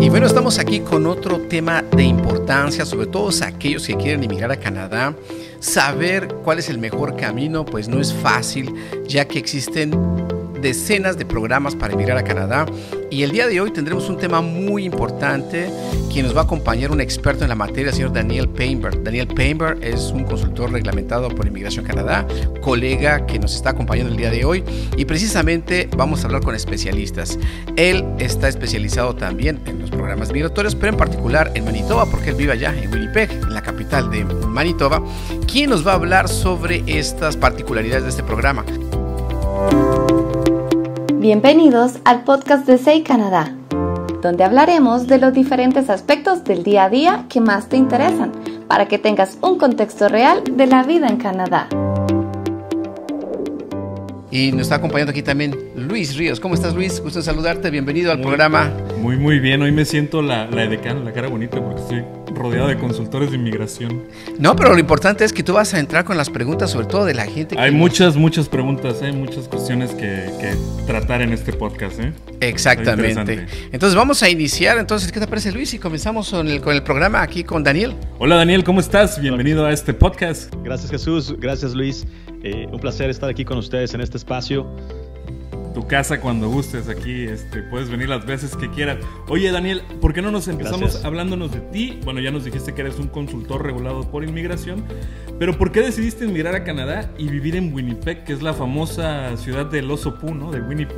Y bueno, estamos aquí con otro tema de importancia, sobre todo aquellos que quieren emigrar a Canadá. Saber cuál es el mejor camino, pues no es fácil, ya que existen decenas de programas para emigrar a Canadá y el día de hoy tendremos un tema muy importante quien nos va a acompañar un experto en la materia, el señor Daniel Painberg. Daniel Painberg es un consultor reglamentado por Inmigración Canadá, colega que nos está acompañando el día de hoy y precisamente vamos a hablar con especialistas. Él está especializado también en los programas migratorios, pero en particular en Manitoba, porque él vive allá en Winnipeg, en la capital de Manitoba, quien nos va a hablar sobre estas particularidades de este programa. Bienvenidos al podcast de Sei Canadá, donde hablaremos de los diferentes aspectos del día a día que más te interesan, para que tengas un contexto real de la vida en Canadá. Y nos está acompañando aquí también Luis Ríos. ¿Cómo estás, Luis? Gusto saludarte. Bienvenido al programa. Muy, muy bien. Hoy me siento la, la la cara bonita, porque estoy rodeado de consultores de inmigración. No, pero lo importante es que tú vas a entrar con las preguntas, sobre todo de la gente. Que... Hay muchas, muchas preguntas, hay ¿eh? muchas cuestiones que, tratar en este podcast. ¿eh? Exactamente. Entonces vamos a iniciar. Entonces, ¿qué te parece, Luis? Y comenzamos con el, programa aquí con Daniel. Hola, Daniel, ¿cómo estás? Bienvenido a este podcast. Gracias, Jesús. Gracias, Luis. Eh, un placer estar aquí con ustedes en este espacio tu casa cuando gustes aquí, este, puedes venir las veces que quieras. Oye, Daniel, ¿por qué no nos empezamos hablándonos de ti? Bueno, ya nos dijiste que eres un consultor regulado por inmigración, pero ¿por qué decidiste emigrar a Canadá y vivir en Winnipeg, que es la famosa ciudad del oso Pooh, ¿no? De Winnie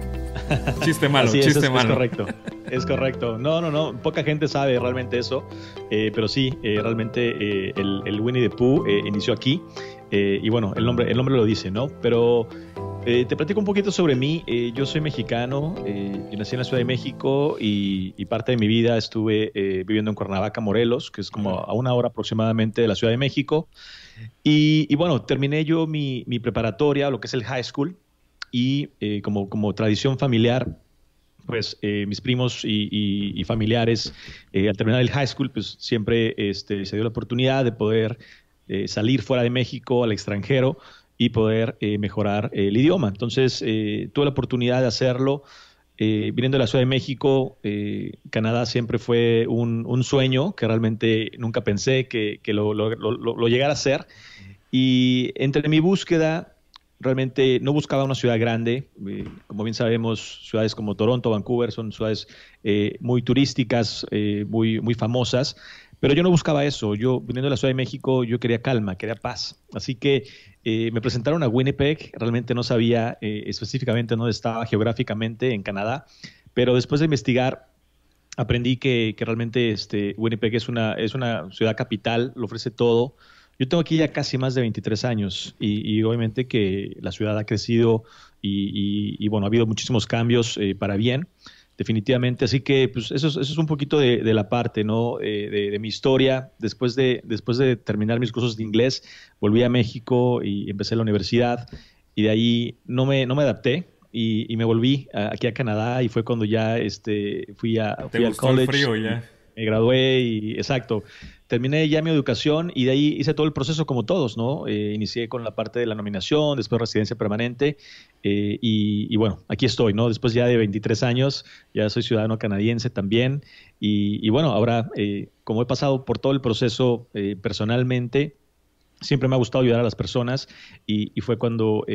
Chiste malo, chiste malo. Es correcto, es correcto. No, no, no, poca gente sabe realmente eso, eh, pero sí, eh, realmente eh, el, Winnie the Pooh inició aquí y bueno, el nombre, el nombre lo dice, ¿no? Pero eh, te platico un poquito sobre mí. Eh, yo soy mexicano, eh, yo nací en la Ciudad de México y, parte de mi vida estuve viviendo en Cuernavaca, Morelos, que es como a una hora aproximadamente de la Ciudad de México. Y, bueno, terminé yo mi, preparatoria, lo que es el high school, y como, tradición familiar, pues mis primos y, familiares al terminar el high school pues siempre este, se dio la oportunidad de poder salir fuera de México al extranjero y poder eh, mejorar eh, el idioma. Entonces, eh, tuve la oportunidad de hacerlo. viniendo de la Ciudad de México, Canadá siempre fue un, un, sueño que realmente nunca pensé que, que lo, lo, llegara a ser. Y entre mi búsqueda realmente no buscaba una ciudad grande. como bien sabemos, ciudades como Toronto, Vancouver son ciudades muy turísticas, muy, muy famosas. Pero yo no buscaba eso. Yo, viniendo de la Ciudad de México, yo quería calma, quería paz. Así que eh, me presentaron a Winnipeg, realmente no sabía eh, específicamente dónde estaba geográficamente en Canadá, pero después de investigar aprendí que, realmente este, Winnipeg es una, es una ciudad capital, lo ofrece todo. Yo tengo aquí ya casi más de 23 años y, obviamente que la ciudad ha crecido y, bueno, ha habido muchísimos cambios eh, para bien definitivamente. Así que pues, eso, es, un poquito de, la parte, ¿no? Eh, de, de, mi historia. Después de, después de terminar mis cursos de inglés, volví a México y empecé la universidad. Y de ahí no me, no me adapté y, y me volví aquí a Canadá y fue cuando ya este, fui a... Te frío ya me gradué y exacto. Terminé ya mi educación y de ahí hice todo el proceso como todos, ¿no? Eh, inicié con la parte de la nominación, después residencia permanente eh, y, bueno, aquí estoy, ¿no? Después ya de 23 años, ya soy ciudadano canadiense también y, bueno, ahora eh, como he pasado por todo el proceso personalmente, siempre me ha gustado ayudar a las personas y, fue cuando,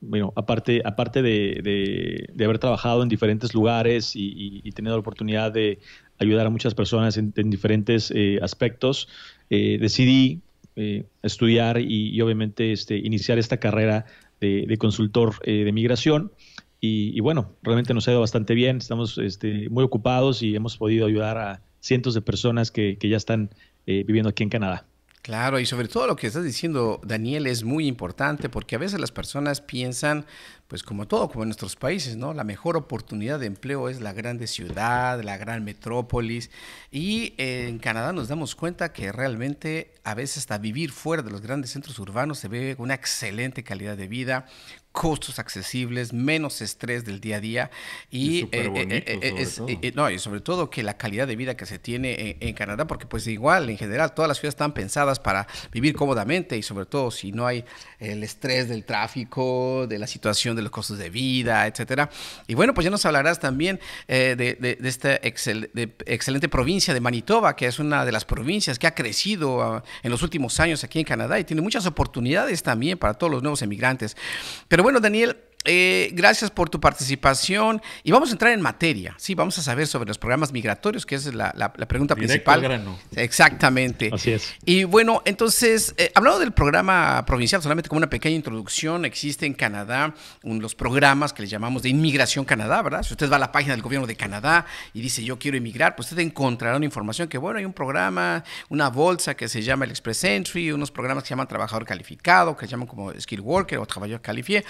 bueno, aparte, aparte de, haber trabajado en diferentes lugares y, y, y tenido la oportunidad de, ayudar a muchas personas en, diferentes eh, aspectos. Eh, decidí eh, estudiar y, obviamente este, iniciar esta carrera de, consultor de migración. Y, bueno, realmente nos ha ido bastante bien, estamos este, muy ocupados y hemos podido ayudar a cientos de personas que ya están viviendo aquí en Canadá. Claro, y sobre todo lo que estás diciendo, Daniel, es muy importante porque a veces las personas piensan, pues como todo, como en nuestros países, ¿no? La mejor oportunidad de empleo es la grande ciudad, la gran metrópolis. Y en Canadá nos damos cuenta que realmente a veces hasta vivir fuera de los grandes centros urbanos se ve una excelente calidad de vida, costos accesibles, menos estrés del día a día y, no, y sobre todo que la calidad de vida que se tiene en, Canadá, porque pues igual en general todas las ciudades están pensadas para vivir cómodamente y sobre todo si no hay el estrés del tráfico, de la situación de los costos de vida, etcétera. Y bueno, pues ya nos hablarás también eh, de, de, esta excelente provincia de Manitoba, que es una de las provincias que ha crecido ah, en los últimos años aquí en Canadá y tiene muchas oportunidades también para todos los nuevos emigrantes. Pero bueno, Daniel, eh, gracias por tu participación y vamos a entrar en materia, sí, vamos a saber sobre los programas migratorios, que es la, pregunta principal. Al grano. Exactamente. Así es. Y bueno, entonces, eh, hablando del programa provincial, solamente como una pequeña introducción, existe en Canadá los programas que le llamamos de Inmigración Canadá, ¿verdad? Si usted va a la página del gobierno de Canadá y dice yo quiero emigrar, pues usted encontrará una información que, bueno, hay un programa, una bolsa que se llama el Express Entry, unos programas que se llaman Trabajador Calificado, que se llaman como Skill Worker o Trabajador Califié.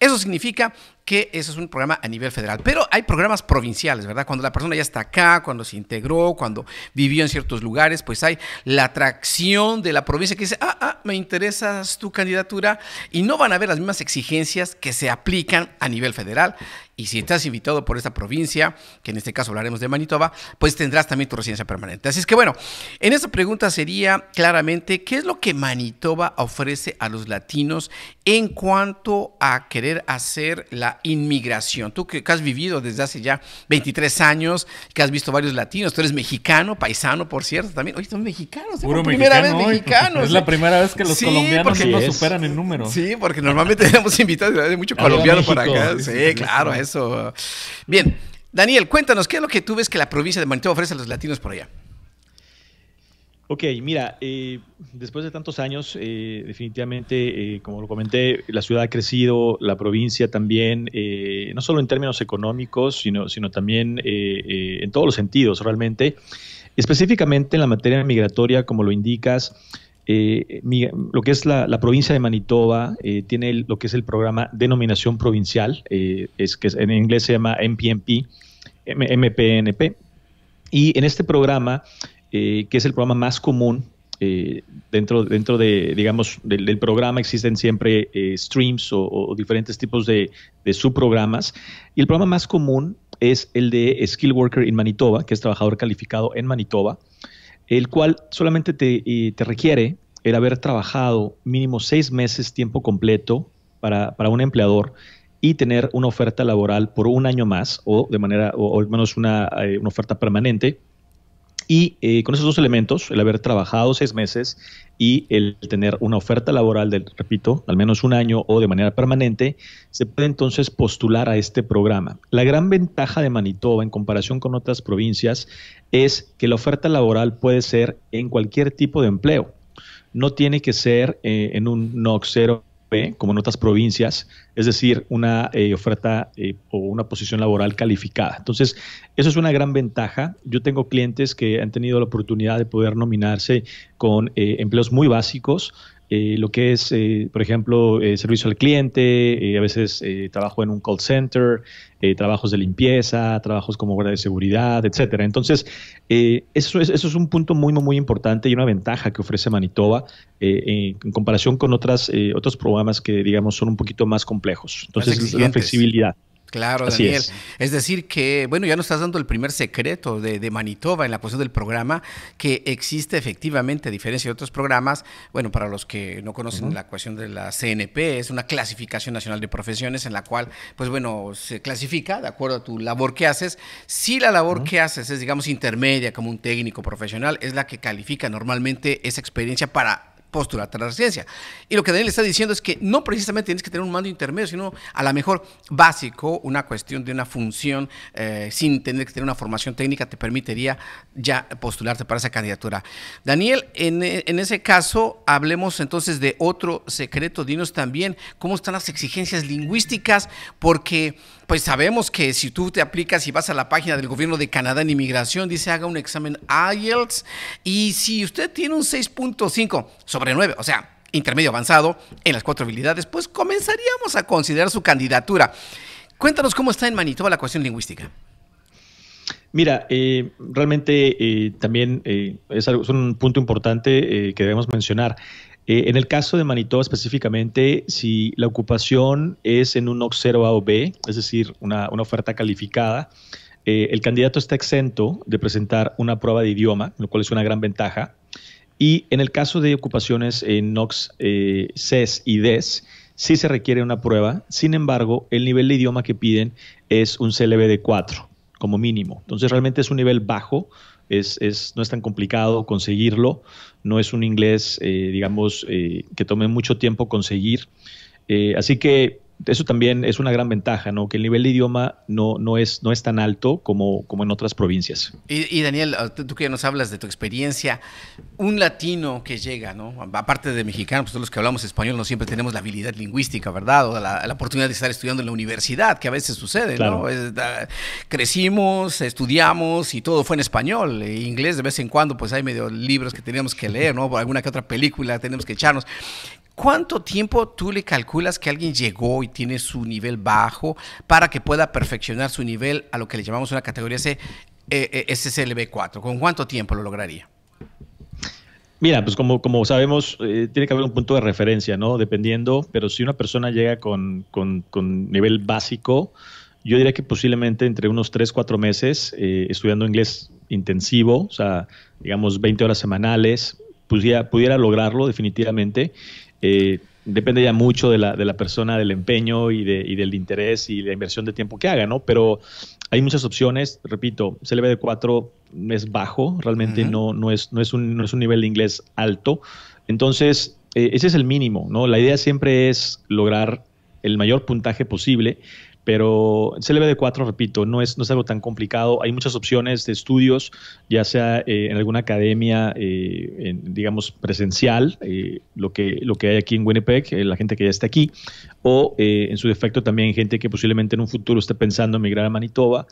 Eso significa significa que eso es un programa a nivel federal. Pero hay programas provinciales, ¿verdad? Cuando la persona ya está acá, cuando se integró, cuando vivió en ciertos lugares, pues hay la atracción de la provincia que dice, ah, ah, me interesas tu candidatura y no van a haber las mismas exigencias que se aplican a nivel federal. Y si estás invitado por esta provincia, que en este caso hablaremos de Manitoba, pues tendrás también tu residencia permanente. Así es que bueno, en esta pregunta sería claramente, ¿qué es lo que Manitoba ofrece a los latinos en cuanto a querer hacer la inmigración? Tú que, has vivido desde hace ya 23 años, que has visto varios latinos, tú eres mexicano, paisano, por cierto, también. Oye, son mexicanos, ¿eh? Puro primera vez mexicanos. Es la ¿eh? primera vez que los colombianos no superan el número. Sí, porque normalmente tenemos invitados de mucho colombiano por acá. Sí, claro, eso. Bien, Daniel, cuéntanos, ¿qué es lo que tú ves que la provincia de Manitoba ofrece a los latinos por allá? Ok, mira, eh, después de tantos años, eh, definitivamente, eh, como lo comenté, la ciudad ha crecido, la provincia también, no solo en términos económicos, sino, sino también en todos los sentidos realmente. Específicamente en la materia migratoria, como lo indicas, lo que es la, provincia de Manitoba tiene lo que es el programa Denominación Provincial, es que en inglés se llama MPNP, MPNP, y en este programa eh, que es el programa más común. Eh, dentro, dentro de, digamos, del, programa existen siempre eh, streams o, diferentes tipos de, subprogramas. Y el programa más común es el de Skill Worker in Manitoba, que es trabajador calificado en Manitoba, el cual solamente te, requiere el haber trabajado mínimo seis meses tiempo completo para, para, un empleador y tener una oferta laboral por un año más o de manera, o, al menos una oferta permanente y eh, con esos dos elementos, el haber trabajado seis meses y el tener una oferta laboral del repito, al menos un año o de manera permanente, se puede entonces postular a este programa. La gran ventaja de Manitoba en comparación con otras provincias es que la oferta laboral puede ser en cualquier tipo de empleo. No tiene que ser eh, en un NOC como en otras provincias, es decir, una eh, oferta eh, o una posición laboral calificada. Entonces, eso es una gran ventaja. Yo tengo clientes que han tenido la oportunidad de poder nominarse con eh, empleos muy básicos, eh, lo que es, eh, por ejemplo, eh, servicio al cliente, eh, a veces trabajo en un call center, trabajos de limpieza, trabajos como guardia de seguridad, etcétera. Entonces, eso, es, eso es un punto muy, muy importante y una ventaja que ofrece Manitoba en, en, comparación con otras, otros programas que, digamos, son un poquito más complejos. Entonces, la flexibilidad. Claro, Daniel. Es. decir, que, bueno, ya nos estás dando el primer secreto de, Manitoba en la cuestión del programa, que existe efectivamente, a diferencia de otros programas, bueno, para los que no conocen la cuestión de la CNP, es una clasificación nacional de profesiones en la cual, pues bueno, se clasifica de acuerdo a tu labor que haces. Si la labor que haces es, digamos, intermedia, como un técnico profesional, es la que califica normalmente esa experiencia para postularte a la residencia. Y lo que Daniel está diciendo es que no precisamente tienes que tener un mando intermedio, sino a lo mejor básico, una cuestión de una función eh, sin tener que tener una formación técnica te permitiría ya postularte para esa candidatura. Daniel, en, en ese caso, hablemos entonces de otro secreto. Dinos también cómo están las exigencias lingüísticas, porque pues sabemos que si tú te aplicas y vas a la página del gobierno de Canadá en inmigración, dice haga un examen IELTS y si usted tiene un 6.5 sobre 9, o sea, intermedio avanzado en las cuatro habilidades, pues comenzaríamos a considerar su candidatura. Cuéntanos cómo está en Manitoba la cuestión lingüística. Mira, eh, realmente eh, también eh, es, algo, es, un punto importante que debemos mencionar. Eh, en el caso de Manitoba específicamente, si la ocupación es en un NOX 0 a o B, es decir, una, oferta calificada, eh, el candidato está exento de presentar una prueba de idioma, lo cual es una gran ventaja. Y en el caso de ocupaciones en NOx, eh, CES y DES, sí se requiere una prueba. Sin embargo, el nivel de idioma que piden es un CLB de 4 como mínimo. Entonces realmente es un nivel bajo es, es, no es tan complicado conseguirlo, no es un inglés, eh, digamos, eh, que tome mucho tiempo conseguir. Eh, así que eso también es una gran ventaja, ¿no? Que el nivel de idioma no, no, es, no es tan alto como, como en otras provincias. Y, Daniel, ah, tú que nos hablas de tu experiencia, un latino que llega, ¿no? Aparte de mexicano, pues todos los que hablamos español no siempre tenemos la habilidad lingüística, ¿verdad? O la, oportunidad de estar estudiando en la universidad, que a veces sucede, ¿no? crecimos, estudiamos y todo fue en español. E inglés de vez en cuando, pues hay medio libros que teníamos que leer, ¿no? Alguna que otra película tenemos que echarnos. ¿Cuánto tiempo tú le calculas que alguien llegó y tiene su nivel bajo para que pueda perfeccionar su nivel a lo que le llamamos una categoría C, eh, eh, SSLB4? ¿Con cuánto tiempo lo lograría? Mira, pues como, sabemos, eh, tiene que haber un punto de referencia, ¿no? Dependiendo, pero si una persona llega con, nivel básico, yo diría que posiblemente entre unos 3, 4 meses estudiando inglés intensivo, o sea, digamos 20 horas semanales, pudiera lograrlo definitivamente. Eh, depende ya mucho de la, de la persona, del empeño y, de, y del interés y la inversión de tiempo que haga, ¿no? Pero hay muchas opciones, repito, CLB4 es bajo, realmente no, no, es, no, es un, no es un nivel de inglés alto, entonces eh, ese es el mínimo, ¿no? La idea siempre es lograr el mayor puntaje posible pero de 4 repito, no es, no es algo tan complicado. Hay muchas opciones de estudios, ya sea eh, en alguna academia, eh, digamos, presencial, eh, lo, que, lo que hay aquí en Winnipeg, la gente que ya está aquí, o en su defecto también gente que posiblemente en un futuro esté pensando en migrar a Manitoba.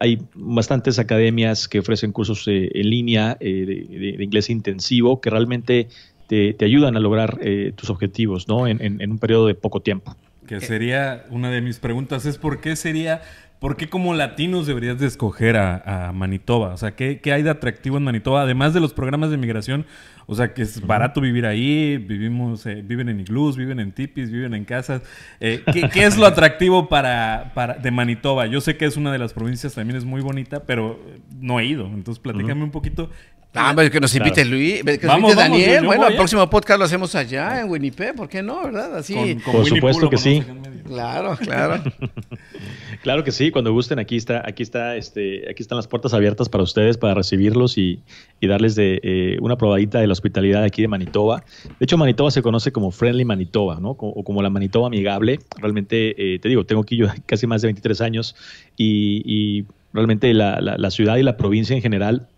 hay bastantes academias que ofrecen cursos en línea de, inglés intensivo que realmente te, ayudan a lograr tus objetivos En, en, un periodo de poco tiempo que eh, sería una de mis preguntas, es por qué sería, por qué como latinos deberías de escoger a, Manitoba, o sea, ¿qué, hay de atractivo en Manitoba, además de los programas de migración, o sea, que es barato vivir ahí, vivimos, eh, viven en iglús, viven en tipis, viven en casas, eh, ¿qué, es lo atractivo para, de Manitoba? Yo sé que es una de las provincias, también es muy bonita, pero no he ido, entonces platícame un poquito Ah, pero que nos invite Luis, que nos invite Daniel. bueno, el ¿eh? próximo podcast lo hacemos allá en Winnipeg, ¿por qué no? ¿Verdad? Así. Por supuesto que sí. Claro, claro. claro que sí, cuando gusten aquí está, aquí está, este, aquí están las puertas abiertas para ustedes para recibirlos y, darles de, eh, una probadita de la hospitalidad aquí de Manitoba. De hecho, Manitoba se conoce como Friendly Manitoba, ¿no? o como la Manitoba amigable. Realmente, eh, te digo, tengo aquí yo casi más de 23 años y, y realmente la, la, la ciudad y la provincia en general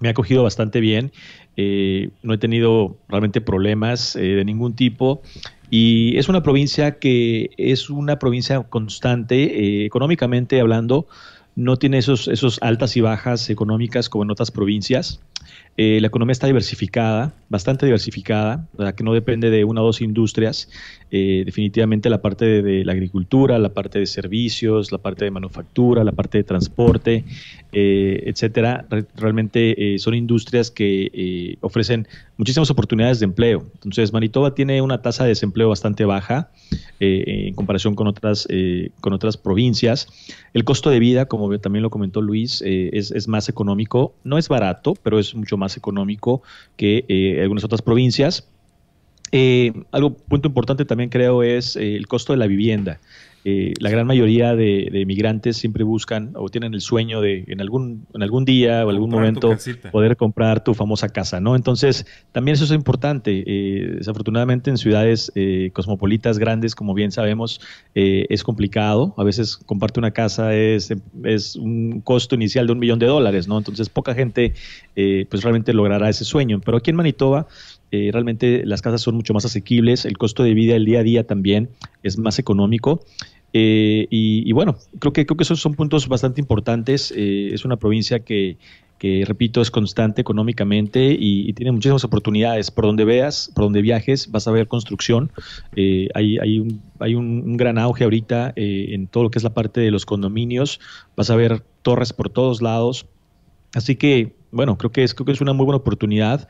me ha acogido bastante bien. Eh, no he tenido realmente problemas eh, de ningún tipo. Y es una provincia que es una provincia constante, eh, económicamente hablando, no tiene esos, esos altas y bajas económicas como en otras provincias. la economía está diversificada, bastante diversificada, que no depende de una o dos industrias. definitivamente la parte de, la agricultura, la parte de servicios, la parte de manufactura, la parte de transporte, eh, etcétera, realmente eh, son industrias que eh, ofrecen muchísimas oportunidades de empleo. Entonces, Manitoba tiene una tasa de desempleo bastante baja en comparación con otras, con otras provincias. El costo de vida, como también lo comentó Luis, es, es, más económico. No es barato, pero es mucho más económico que algunas otras provincias. algo punto importante también creo es el costo de la vivienda. Eh, la gran mayoría de, de, migrantes siempre buscan o tienen el sueño de en algún, en algún día o algún momento poder comprar tu famosa casa, ¿no? Entonces, también eso es importante. Eh, desafortunadamente en ciudades eh, cosmopolitas grandes, como bien sabemos, es complicado. A veces comparte una casa es, es un costo inicial de un millón de dólares, ¿no? Entonces, poca gente pues realmente logrará ese sueño. Pero aquí en Manitoba realmente las casas son mucho más asequibles, el costo de vida el día a día también es más económico eh, y, bueno, creo que, creo que esos son puntos bastante importantes. Eh, es una provincia que, que, repito, es constante económicamente y, tiene muchísimas oportunidades. Por donde veas, por donde viajes, vas a ver construcción. Eh, hay, hay, un, hay un, gran auge ahorita en todo lo que es la parte de los condominios. Vas a ver torres por todos lados. Así que, bueno, creo que es, creo que es una muy buena oportunidad.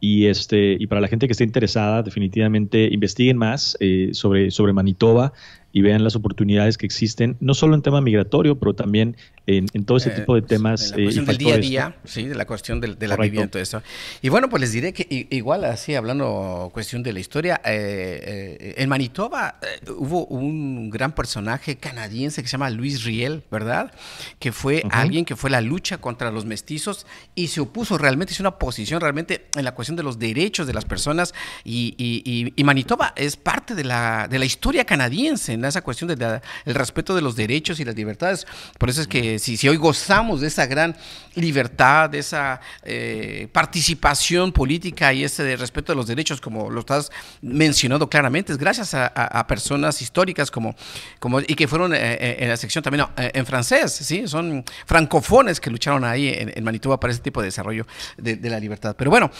Y, este, y para la gente que esté interesada, definitivamente investiguen más sobre, sobre Manitoba y vean las oportunidades que existen, no solo en tema migratorio, pero también en, todo ese eh, tipo de pues, temas. la cuestión eh, del día a día, sí, de la cuestión del, de la vivienda, todo eso. Y bueno, pues les diré que igual así, hablando cuestión de la historia, eh, en Manitoba hubo un gran personaje canadiense que se llama Luis Riel, ¿verdad? Que fue alguien que fue la lucha contra los mestizos y se opuso realmente, es una posición realmente en la cuestión de los derechos de las personas y, Manitoba es parte de la, de la historia canadiense, ¿no? esa cuestión del respeto de los derechos y las libertades. Por eso es que si, hoy gozamos de esa gran libertad, de esa eh, participación política y ese respeto de los derechos, como lo estás mencionando claramente, es gracias a, personas históricas como, como y que fueron eh, eh, en la sección también en francés, ¿sí? son francofones que lucharon ahí en, Manitoba para ese tipo de desarrollo de, la libertad. Pero bueno,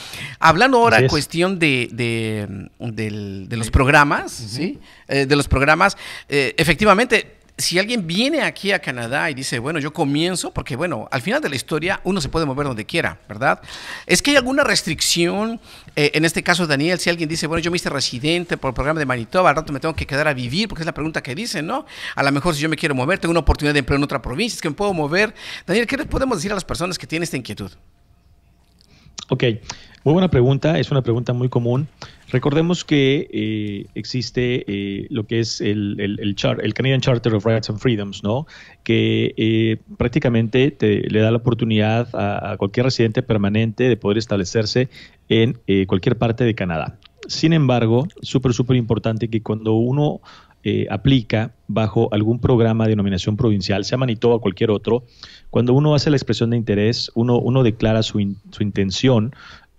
hablando ahora cuestión de, de, los programas, ¿sí? de los programas, eh, efectivamente, si alguien viene aquí a Canadá y dice, bueno, yo comienzo, porque bueno, al final de la historia uno se puede mover donde quiera, ¿verdad? Es que hay alguna restricción, eh, en este caso Daniel, si alguien dice, bueno, yo me hice residente por el programa de Manitoba, al rato me tengo que quedar a vivir, porque es la pregunta que dicen, ¿no? A lo mejor si yo me quiero mover, tengo una oportunidad de empleo en otra provincia, es que me puedo mover. Daniel, ¿qué le podemos decir a las personas que tienen esta inquietud? Ok, muy buena pregunta, es una pregunta muy común. Recordemos que eh, existe eh, lo que es el, el, Canadian Charter of Rights and Freedoms, ¿no? que eh, prácticamente le da la oportunidad a, cualquier residente permanente de poder establecerse en cualquier parte de Canadá. Sin embargo, súper, súper importante que cuando uno aplica bajo algún programa de nominación provincial, sea Manitoba o cualquier otro, cuando uno hace la expresión de interés, uno, uno declara su, su intención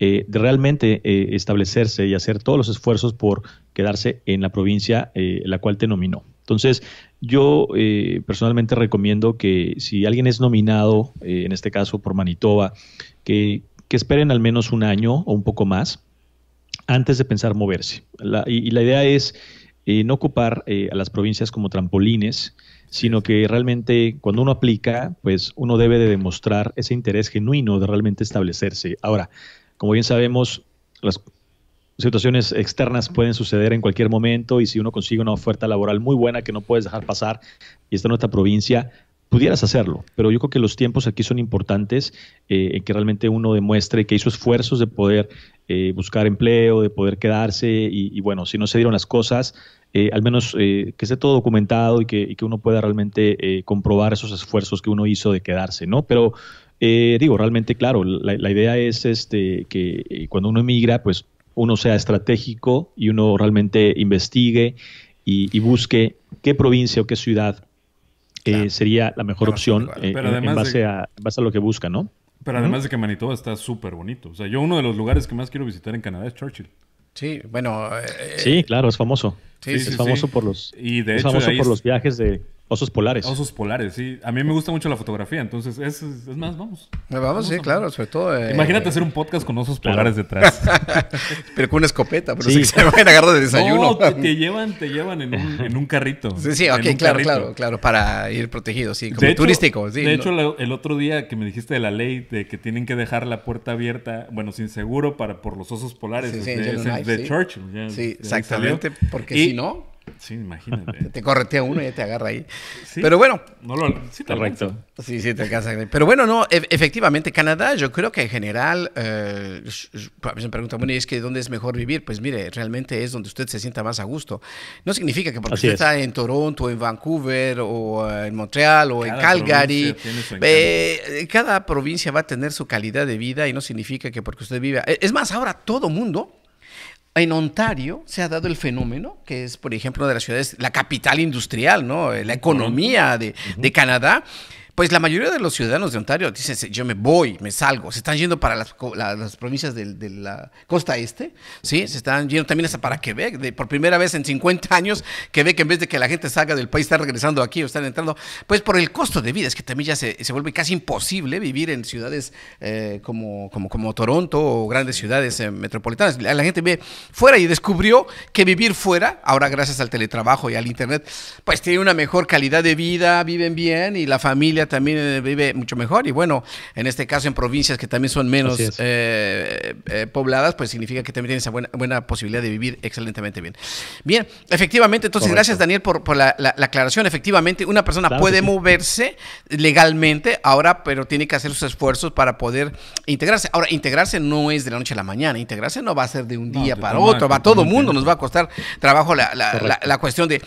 eh, de realmente eh, establecerse y hacer todos los esfuerzos por quedarse en la provincia eh, la cual te nominó. Entonces, yo personalmente recomiendo que si alguien es nominado, en este caso por Manitoba, que, esperen al menos un año o un poco más antes de pensar moverse. y, la idea es no ocupar a las provincias como trampolines, sino que realmente cuando uno aplica, pues uno debe de demostrar ese interés genuino de realmente establecerse. Ahora, como bien sabemos, las situaciones externas pueden suceder en cualquier momento y si uno consigue una oferta laboral muy buena que no puedes dejar pasar y está en nuestra provincia, pudieras hacerlo, pero yo creo que los tiempos aquí son importantes eh, en que realmente uno demuestre que hizo esfuerzos de poder eh, buscar empleo, de poder quedarse y, bueno, si no se dieron las cosas, eh, al menos que esté todo documentado y que, y que uno pueda realmente comprobar esos esfuerzos que uno hizo de quedarse, ¿no? Pero eh, digo, realmente, claro, la, idea es este, que cuando uno emigra, pues uno sea estratégico y uno realmente investigue y, busque qué provincia o qué ciudad eh, sería la mejor opción eh, en, base a, base a, lo que busca, ¿no? Pero además de que Manitoba está súper bonito. O sea, yo uno de los lugares que más quiero visitar en Canadá es Churchill. Sí, bueno. sí, claro, es famoso. es famoso por los. famoso por los viajes de, Osos polares. Osos polares, sí. A mí me gusta mucho la fotografía, entonces es, más, eh, vamos. Vamos, sí, claro, sobre todo. Eh, Imagínate hacer un podcast con osos polares detrás. pero con una escopeta, pero sí. que se vayan agarrar de desayuno. No, te, llevan, te llevan en un, carrito. Sí, sí, ok, claro, claro, claro, para ir protegido, sí, como turístico. sí, de hecho, el otro día que me dijiste de la ley de que tienen que dejar la puerta abierta, bueno, sin seguro para por los osos polares de, Churchill. sí, exactamente, porque si no. Sí, imagínate. te corretea uno y ya te agarra ahí. Pero bueno. No lo, sí, correcto. Sí, sí, te alcanza. Pero bueno, no, e- efectivamente, Canadá, yo creo que en general, eh, me pregunta, bueno, ¿y es que dónde es mejor vivir? Pues mire, realmente es donde usted se sienta más a gusto. No significa que porque usted está en Toronto, o en Vancouver, o eh, en Montreal, o en Calgary, eh, cada provincia va a tener su calidad de vida y no significa que porque usted vive. Es más, ahora todo mundo en Ontario se ha dado el fenómeno, que es, por ejemplo, de las ciudades, la capital industrial, ¿no? La economía de, de Canadá. Pues la mayoría de los ciudadanos de Ontario dicen, yo me voy, me salgo, se están yendo para las, provincias de, la costa este, ¿sí? Se están yendo también hasta para Quebec, por primera vez en 50 años, Quebec en vez de que la gente salga del país está regresando aquí o están entrando, pues por el costo de vida, es que también ya se, vuelve casi imposible vivir en ciudades eh, como, como, como Toronto o grandes ciudades eh, metropolitanas. La, gente ve fuera y descubrió que vivir fuera, ahora gracias al teletrabajo y al internet, pues tiene una mejor calidad de vida, viven bien y la familia también eh, vive mucho mejor. Y bueno, en este caso en provincias que también son menos eh, eh, pobladas, pues significa que también tiene esa buena, buena, posibilidad de vivir excelentemente bien. Bien, efectivamente, entonces gracias Daniel por, la, aclaración. Efectivamente, una persona puede moverse legalmente ahora, pero tiene que hacer sus esfuerzos para poder integrarse. Ahora, integrarse no es de la noche a la mañana, integrarse no va a ser de un día para otro, va va todo el mundo, nos va a costar trabajo la, la cuestión de,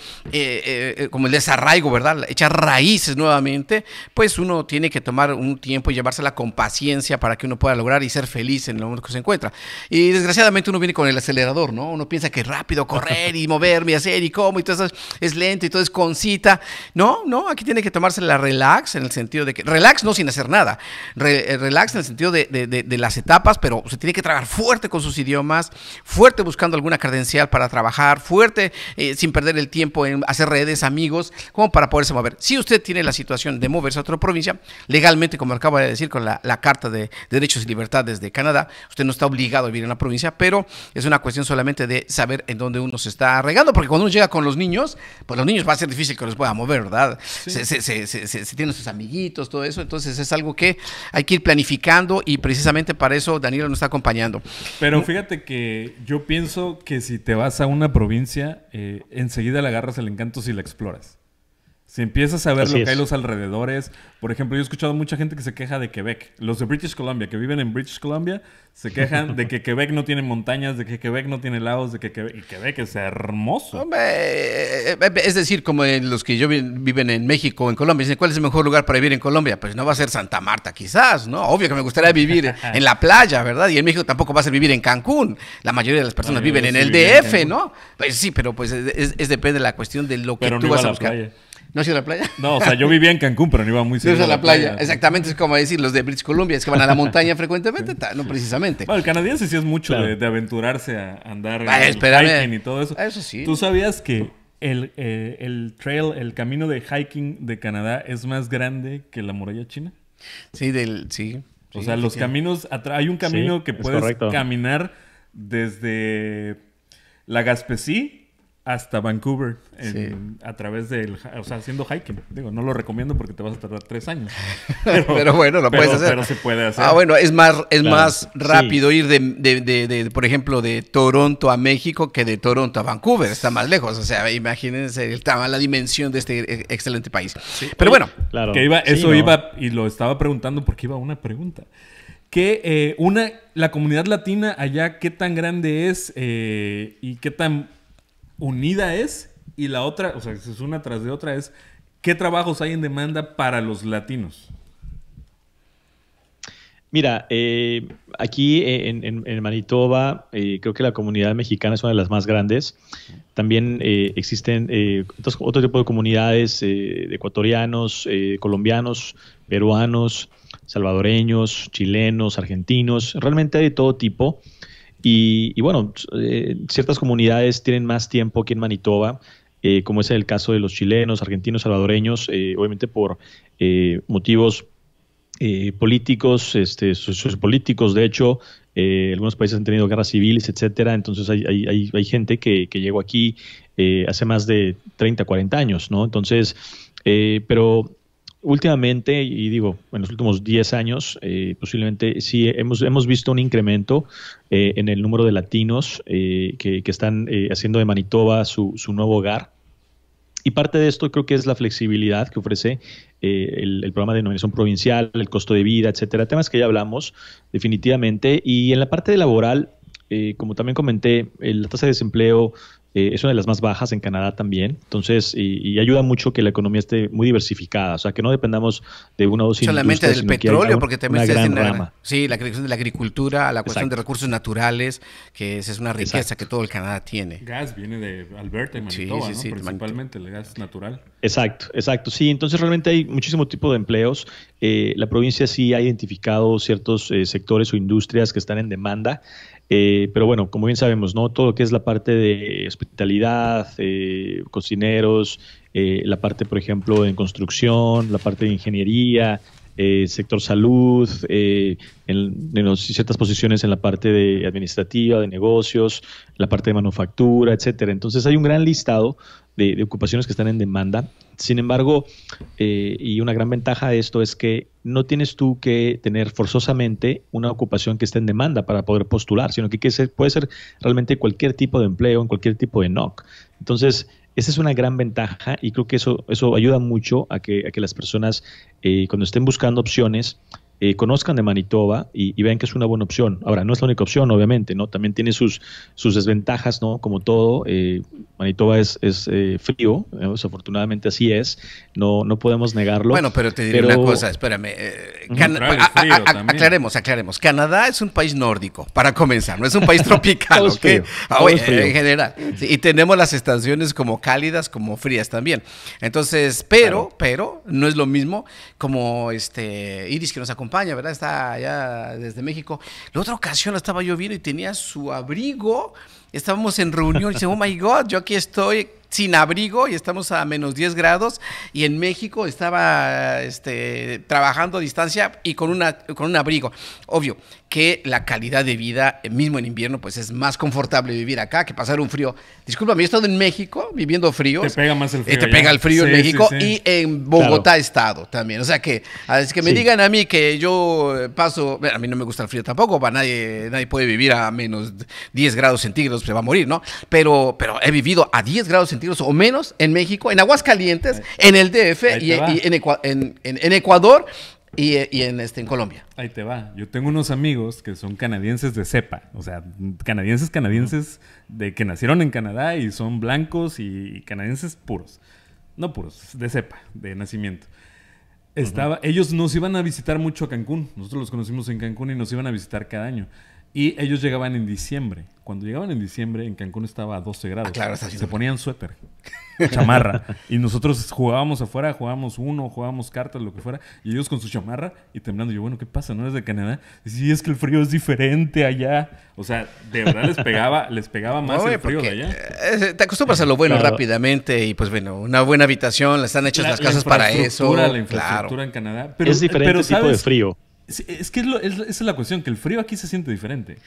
como el desarraigo, ¿verdad? Echar raíces nuevamente, pues uno tiene que tomar un tiempo y llevársela con paciencia para que uno pueda lograr y ser feliz en lo momento que se encuentra. Y desgraciadamente uno viene con el acelerador, ¿no? Uno piensa que rápido correr y moverme y hacer y cómo y todo eso es lento y todo es concita. No, no, aquí tiene que tomarse la relax en el sentido de que, relax no sin hacer nada, eh, relax en el sentido de, las etapas, pero se tiene que trabajar fuerte con sus idiomas, fuerte buscando alguna credencial para trabajar, fuerte eh, sin perder el tiempo en hacer redes, amigos, como para poderse mover. Si usted tiene la situación de moverse, a otra provincia, legalmente, como acabo de decir, con la, Carta de Derechos y Libertades de Canadá, usted no está obligado a vivir en la provincia, pero es una cuestión solamente de saber en dónde uno se está regando, porque cuando uno llega con los niños, pues los niños va a ser difícil que los pueda mover, ¿verdad? Se, se, tienen sus amiguitos, todo eso, entonces es algo que hay que ir planificando y precisamente para eso Danilo nos está acompañando. Pero fíjate que yo pienso que si te vas a una provincia, eh, enseguida le agarras el encanto si la exploras. Si empiezas a ver lo que hay los alrededores, por ejemplo, yo he escuchado mucha gente que se queja de Quebec. Los de British Columbia, que viven en British Columbia, se quejan de que Quebec no tiene montañas, de que Quebec no tiene lagos, de que Quebec, y Quebec es hermoso. Eh, eh, es decir, como los que yo viven en México, en Colombia, dicen, ¿cuál es el mejor lugar para vivir en Colombia? Pues no va a ser Santa Marta, quizás, ¿no? Obvio que me gustaría vivir en la playa, ¿verdad? Y en México tampoco vas a vivir en Cancún. La mayoría de las personas viven en el DF, ¿no? Pues sí, pero pues es, depende de la cuestión de lo que tú vas a buscar. ¿No has ido la playa? No, o sea, yo vivía en Cancún, pero no iba muy cerca No la playa. Exactamente, es como decir los de British Columbia, es que van a la montaña frecuentemente, no precisamente. Bueno, el canadiense sí es mucho de, aventurarse a andar vale, ah, hiking y todo eso. Eso sí. ¿Tú sabías que eh, el, trail, el camino de hiking de Canadá es más grande que la muralla china? Sí, del, sí. O sea, los caminos, hay un camino que puedes caminar desde la Gaspesí hasta Vancouver a través del, o sea, haciendo hiking. Digo, no lo recomiendo porque te vas a tardar tres años. Pero, bueno, lo puedes hacer. Pero se puede hacer. Ah, bueno, es más, es más rápido ir de, por ejemplo, de Toronto a México que de Toronto a Vancouver. Está más lejos. O sea, imagínense el, la dimensión de este e, excelente país. Pero bueno. Claro. Que iba, eso iba, y lo estaba preguntando porque iba una pregunta. Que eh, una, la comunidad latina allá, ¿qué tan grande es eh, y qué tan unida es y la otra, o sea, es una tras de otra, es qué trabajos hay en demanda para los latinos. Mira, eh, aquí en, Manitoba eh, creo que la comunidad mexicana es una de las más grandes. También eh, existen otro tipo de comunidades ecuatorianos, colombianos, peruanos, salvadoreños, chilenos, argentinos, realmente hay de todo tipo. Y, bueno, eh, ciertas comunidades tienen más tiempo aquí en Manitoba, eh, como es el caso de los chilenos, argentinos, salvadoreños, eh, obviamente por motivos políticos, este, sociopolíticos, de hecho, algunos países han tenido guerras civiles, etcétera. Entonces hay, gente que, llegó aquí hace más de 30, 40 años, ¿no? Entonces, eh, pero últimamente, y digo, en los últimos 10 años, eh, posiblemente sí hemos, hemos visto un incremento eh, en el número de latinos eh, que, que, están haciendo de Manitoba su, su nuevo hogar. Y parte de esto creo que es la flexibilidad que ofrece el, programa de denominación provincial, el costo de vida, etcétera, temas que ya hablamos definitivamente. Y en la parte laboral, como también comenté, la tasa de desempleo eh, es una de las más bajas en Canadá también. Entonces, y, ayuda mucho que la economía esté muy diversificada, o sea, que no dependamos de una o dos Solamente del petróleo, porque también Sí, la creación de la agricultura, la cuestión de recursos naturales, que esa es una riqueza que todo el Canadá tiene. Gas viene de Alberta y Manitoba, sí, sí, sí, principalmente el gas natural. Exacto, exacto. Sí, entonces realmente hay muchísimo tipo de empleos. Eh, la provincia sí ha identificado ciertos eh, sectores o industrias que están en demanda, pero bueno, como bien sabemos, no todo lo que es la parte de hospitalidad, eh, cocineros, eh, la parte, por ejemplo, en construcción, la parte de ingeniería, eh, sector salud, en, ciertas posiciones en la parte de administrativa, de negocios, la parte de manufactura, etcétera. Entonces hay un gran listado de, de, ocupaciones que están en demanda sin embargo, eh, y una gran ventaja de esto es que no tienes tú que tener forzosamente una ocupación que esté en demanda para poder postular, sino que, puede ser realmente cualquier tipo de empleo, en cualquier tipo de NOC. Entonces, esa es una gran ventaja y creo que eso, eso ayuda mucho a que, a que las personas, eh, cuando estén buscando opciones, eh, conozcan de Manitoba y, vean que es una buena opción. Ahora, no es la única opción, obviamente, ¿no? También tiene sus, sus desventajas, ¿no? Como todo, eh, Manitoba es, eh, frío, desafortunadamente así es, no, no podemos negarlo. Bueno, pero te diré una cosa, espérame. aclaremos, aclaremos. Canadá es un país nórdico, para comenzar, no es un país tropical, ¿ok? Ah, en general. y tenemos las estaciones como cálidas, como frías también. Entonces, pero, pero, no es lo mismo como este Iris que nos comentado ¿verdad? Está allá desde México. La otra ocasión estaba yo y tenía su abrigo estábamos en reunión y dice, oh my God, yo aquí estoy sin abrigo y estamos a menos 10 grados y en México estaba este, trabajando a distancia y con, una, con un abrigo. Obvio que la calidad de vida, eh, mismo en invierno, pues es más confortable vivir acá que pasar un frío. Discúlpame, yo he estado en México viviendo frío. Te pega más el frío. Eh, te pega el frío en México y en Bogotá estado también. O sea que, es que me digan a mí que yo eh, paso, a mí no me gusta el frío tampoco, para nadie, nadie puede vivir a menos 10 grados centígrados se va a morir, ¿no? Pero, pero he vivido a 10 grados centígrados o menos en México, en aguas calientes, en el DF y, en, Ecuador y, este, en, Colombia. Ahí te va. Yo tengo unos amigos que son canadienses de cepa, o sea, canadienses, canadienses de que nacieron en Canadá y son blancos y canadienses puros. No puros, de cepa, de nacimiento. Estaba, Ellos nos iban a visitar mucho a Cancún. Nosotros los conocimos en Cancún y nos iban a visitar cada año. Y ellos llegaban en diciembre. Cuando llegaban en diciembre, en Cancún estaba a 12 grados. Ah, claro, Se ponían suéter, chamarra. y nosotros jugábamos afuera, jugábamos uno, jugábamos cartas, lo que fuera. Y ellos con su chamarra y temblando. Yo, bueno, ¿qué pasa? ¿No eres de Canadá? Y sí, es que el frío es diferente allá. O sea, de verdad les pegaba, les pegaba más el frío de allá. Eh, te acostumbras a lo bueno rápidamente. Y pues bueno, una buena habitación, le están hechas las casas para eso. La infraestructura en Canadá. Pero, es diferente pero, tipo de frío. Es que es esa es la cuestión, que el frío aquí se siente diferente.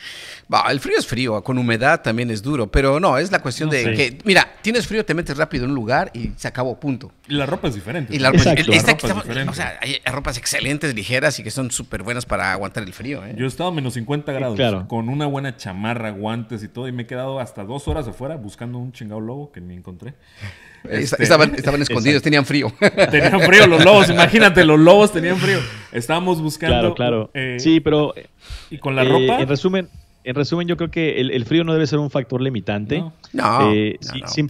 el frío es frío, con humedad también es duro, pero no, es la cuestión de que, mira, tienes frío, te metes rápido en un lugar y se acabó, punto. Y la ropa es diferente. Y la ropa, O sea, hay ropas excelentes, ligeras y que son súper buenas para aguantar el frío. ¿eh? Yo he estado a menos 50 grados, con una buena chamarra, guantes y todo, y me he quedado hasta dos horas afuera buscando un chingado lobo que ni encontré. Este, estaban, estaban, escondidos, tenían frío. Tenían frío los lobos, imagínate, los lobos tenían frío. Estábamos buscando. Claro, claro. Eh, sí, pero. ¿Y con la eh, ropa? En resumen. En resumen, yo creo que el, frío no debe ser un factor limitante. No. Eh,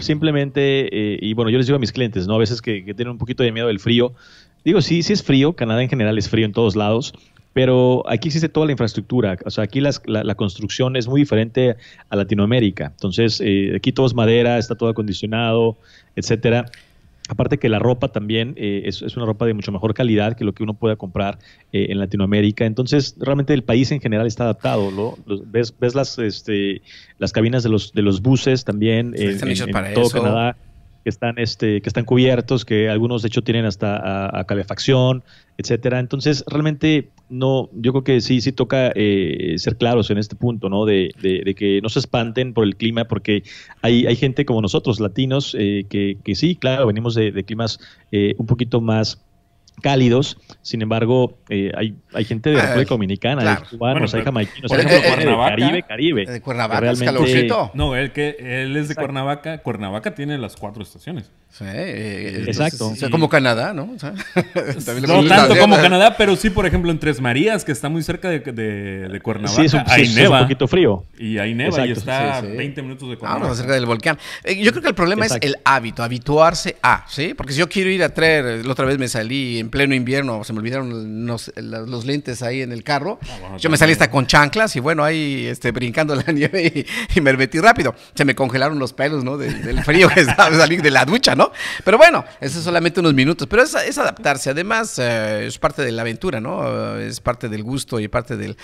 simplemente, y bueno, yo les digo a mis clientes, ¿no? A veces que, que tienen un poquito de miedo del frío, Digo, sí, sí es frío. Canadá en general es frío en todos lados. Pero aquí existe toda la infraestructura, o sea, aquí la, construcción es muy diferente a Latinoamérica. Entonces, eh, aquí todo es madera, está todo acondicionado, etcétera. Aparte que la ropa también eh, es, una ropa de mucho mejor calidad que lo que uno pueda comprar eh, en Latinoamérica. Entonces, realmente el país en general está adaptado. ¿no? ves, ves las, este, las cabinas de los, de los buses también en, todo Canadá que están, este, que están cubiertos, que algunos de hecho tienen hasta calefacción, etcétera. Entonces, realmente no, yo creo que sí, sí toca eh, ser claros en este punto, ¿no? De, de, que no se espanten por el clima, porque hay, hay gente como nosotros, latinos, eh, que, que, sí, claro, venimos de, de climas eh, un poquito más cálidos. Sin embargo, eh, hay, gente de ah, República Dominicana, hay cubanos, hay jamaiquinos, de Caribe, Caribe. De realmente... No, él, que, él es de Cuernavaca. Cuernavaca tiene las cuatro estaciones. Eh, Exacto. o sea, como Canadá, ¿no? no tanto como Canadá, pero sí, por ejemplo, en Tres Marías, que está muy cerca de, de, Cuernavaca. Sí, es un, poquito frío. Y ahí neva y está a 20 minutos de Cuernavaca. Vamos cerca del volcán. Eh, yo creo que el problema es el hábito, habituarse a, ¿sí? Porque si yo quiero ir a traer, eh, la otra vez me salí en pleno invierno, se me olvidaron los, lentes ahí en el carro. Ah, yo me salí hasta con chanclas y bueno, ahí este, brincando la nieve y, me metí rápido. Se me congelaron los pelos, ¿no? del frío que estaba salir de la ducha, ¿no? Pero bueno, eso es solamente unos minutos, pero es, adaptarse. Además, eh, es parte de la aventura, ¿no? Es parte del gusto y parte del...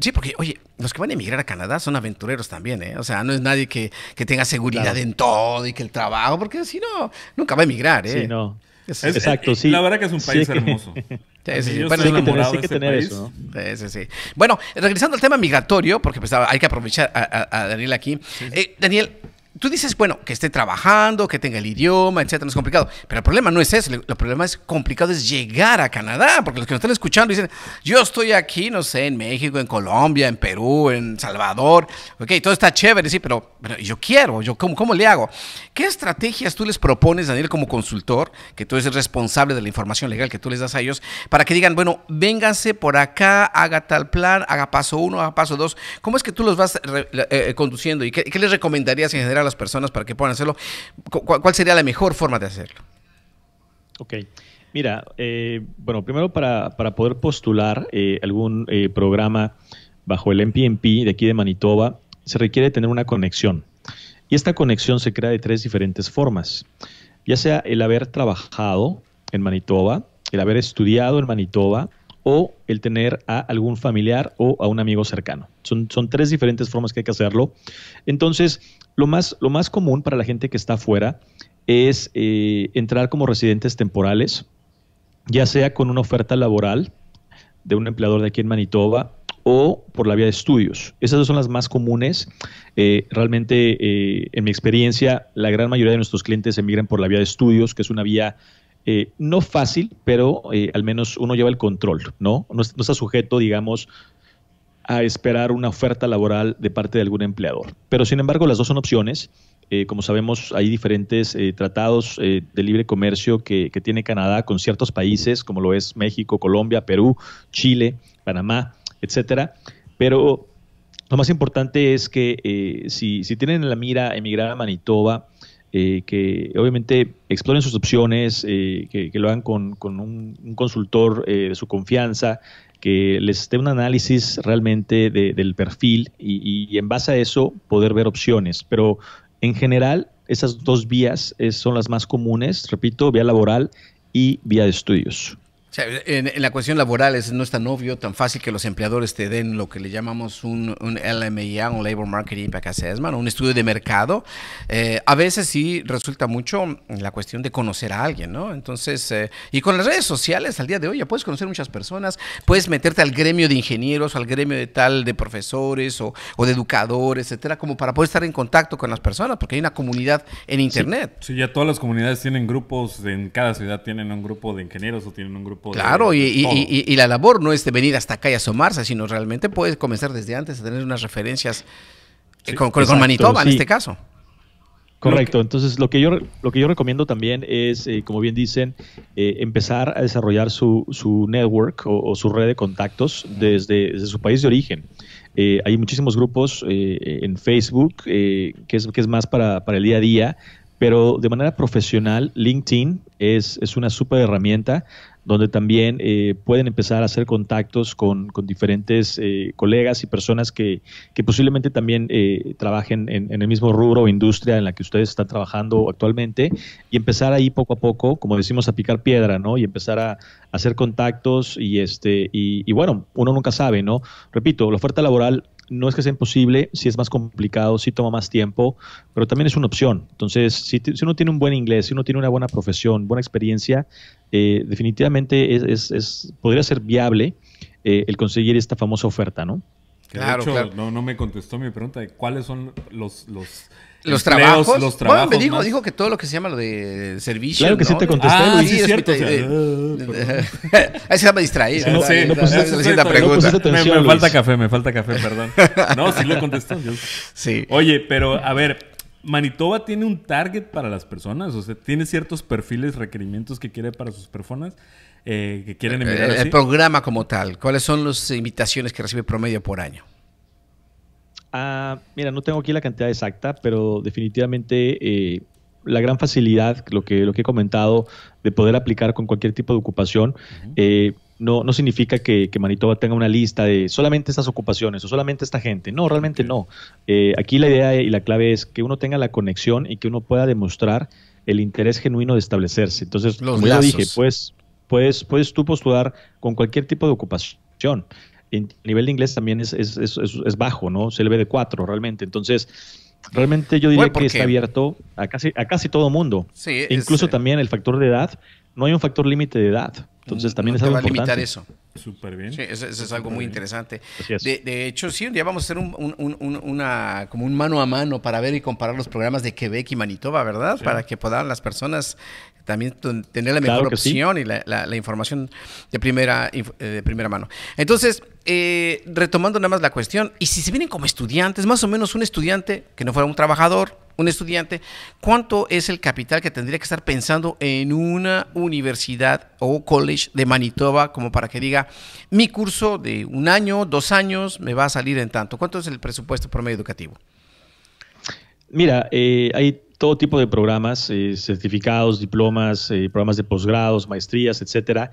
Sí, porque, oye, los que van a emigrar a Canadá son aventureros también, ¿eh? O sea, no es nadie que, tenga seguridad en todo y que el trabajo, porque si no, nunca va a emigrar, ¿eh? Sí, no. Exacto, eh, sí. La verdad que es un país hermoso. Sí, sí, Bueno, hay que este tener, eso. ¿no? Sí, sí, Bueno, regresando al tema migratorio, porque pues, hay que aprovechar a, Daniel aquí. Eh, Daniel, tú dices, bueno, que esté trabajando, que tenga el idioma, etcétera, no es complicado. Pero el problema no es eso, el problema es complicado es llegar a Canadá, porque los que nos están escuchando dicen, yo estoy aquí, no sé, en México, en Colombia, en Perú, en Salvador, ok, todo está chévere, sí, pero, yo quiero, yo ¿cómo, le hago? ¿Qué estrategias tú les propones, Daniel, como consultor, que tú eres el responsable de la información legal que tú les das a ellos, para que digan, bueno, vénganse por acá, haga tal plan, haga paso uno, haga paso dos? ¿Cómo es que tú los vas eh, conduciendo y qué les recomendarías en general? personas para que puedan hacerlo, ¿cuál, sería la mejor forma de hacerlo? Ok. Mira, eh, bueno, primero para, poder postular eh, algún eh, programa bajo el MPMP de aquí de Manitoba, se requiere tener una conexión. Y esta conexión se crea de tres diferentes formas, ya sea el haber trabajado en Manitoba, el haber estudiado en Manitoba o el tener a algún familiar o a un amigo cercano. Son, tres diferentes formas que hay que hacerlo. Entonces, lo más, lo más común para la gente que está afuera es eh, entrar como residentes temporales, ya sea con una oferta laboral de un empleador de aquí en Manitoba o por la vía de estudios. Esas dos son las más comunes. Eh, realmente, eh, en mi experiencia, la gran mayoría de nuestros clientes emigran por la vía de estudios, que es una vía eh, no fácil, pero eh, al menos uno lleva el control, ¿no? No, está sujeto, digamos, a esperar una oferta laboral de parte de algún empleador. Pero sin embargo, las dos son opciones. Eh, como sabemos, hay diferentes tratados de libre comercio que, tiene Canadá con ciertos países, como lo es México, Colombia, Perú, Chile, Panamá, etcétera. Pero lo más importante es que si, si, tienen en la mira emigrar a Manitoba, eh, que obviamente exploren sus opciones, eh, que, lo hagan con, un, consultor eh, de su confianza, que les dé un análisis realmente del perfil y, en base a eso poder ver opciones. Pero en general, esas dos vías son las más comunes, repito, vía laboral y vía de estudios en, la cuestión laboral es, no es tan obvio, tan fácil que los empleadores te den lo que le llamamos un, un LMIA, un Labor Market Impact Assessment, un estudio de mercado. Eh, a veces sí resulta mucho la cuestión de conocer a alguien, ¿no? Entonces, eh, y con las redes sociales al día de hoy ya puedes conocer muchas personas, puedes meterte al gremio de ingenieros, al gremio de tal, de profesores o, de educadores, etcétera, como para poder estar en contacto con las personas, porque hay una comunidad en Internet. Sí, sí ya todas las comunidades tienen grupos, en cada ciudad tienen un grupo de ingenieros o tienen un grupo Claro, y, la labor no es de venir hasta acá y asomarse, sino realmente puedes comenzar desde antes a tener unas referencias eh, con, Manitoba en este caso. Correcto, entonces lo que yo, lo que yo recomiendo también es, eh, como bien dicen, eh, empezar a desarrollar su, network o, su red de contactos desde, su país de origen. hay muchísimos grupos en Facebook, que, es, que es más para, el día a día, pero de manera profesional, LinkedIn es, es una super herramienta donde también eh, pueden empezar a hacer contactos con, diferentes eh, colegas y personas que, posiblemente también eh, trabajen en, el mismo rubro o industria en la que ustedes están trabajando actualmente y empezar ahí poco a poco, como decimos, a picar piedra, ¿no? Y empezar a, hacer contactos y, este, y, y bueno, uno nunca sabe, ¿no? Repito, la oferta laboral no es que sea imposible, si es más complicado, si toma más tiempo, pero también es una opción. Entonces, si, uno tiene un buen inglés, si uno tiene una buena profesión, buena experiencia, eh, definitivamente es, es, podría ser viable eh, el conseguir esta famosa oferta, ¿no? Claro, No, no me contestó mi pregunta de cuáles son los, los los trabajos. bueno, me dijo, dijo que todo lo que se llama lo de servicio. Claro que sí te contesté. Ah, sí, es cierto. Ahí se llama distraído. No, sé, no pusiste, pues, pregunta. me, falta café, me falta café, perdón. No, sí le contestó. Sí. Oye, pero a ver, Manitoba tiene un target para las personas, o sea, tiene ciertos perfiles, requerimientos que quiere para sus personas. Eh, que quieren enviar eh, eh, el, programa como tal, ¿cuáles son las invitaciones que recibe promedio por año? Ah, mira, no tengo aquí la cantidad exacta, pero definitivamente eh, la gran facilidad, lo que, lo que he comentado, de poder aplicar con cualquier tipo de ocupación, eh, no, no significa que, Manitoba tenga una lista de solamente estas ocupaciones o solamente esta gente. No, realmente no. Eh, aquí la idea y la clave es que uno tenga la conexión y que uno pueda demostrar el interés genuino de establecerse. Entonces, como ya dije, pues, puedes, puedes tú postular con cualquier tipo de ocupación el nivel de inglés también es, es, bajo, ¿no? Se le ve de 4 realmente. Entonces, realmente yo diría que está abierto a casi, a casi todo mundo. Sí, e incluso eh, también el factor de edad. No hay un factor límite de edad. Entonces mm, también es algo va A limitar eso. Súper bien. Sí, eso, es algo muy interesante. De, de, hecho, sí, un día vamos a hacer un, un, una, como un mano a mano para ver y comparar los programas de Quebec y Manitoba, ¿verdad? Para que puedan las personas también tener la mejor opción y la, información de primera, eh, de primera mano. Entonces, eh, retomando nada más la cuestión, y si se vienen como estudiantes, más o menos un estudiante que no fuera un trabajador, un estudiante, ¿cuánto es el capital que tendría que estar pensando en una universidad o college de Manitoba como para que diga, mi curso de un año, dos años, me va a salir en tanto? ¿Cuánto es el presupuesto promedio educativo? Mira, eh, hay todo tipo de programas, eh, certificados, diplomas, eh, programas de posgrados, maestrías, etcétera.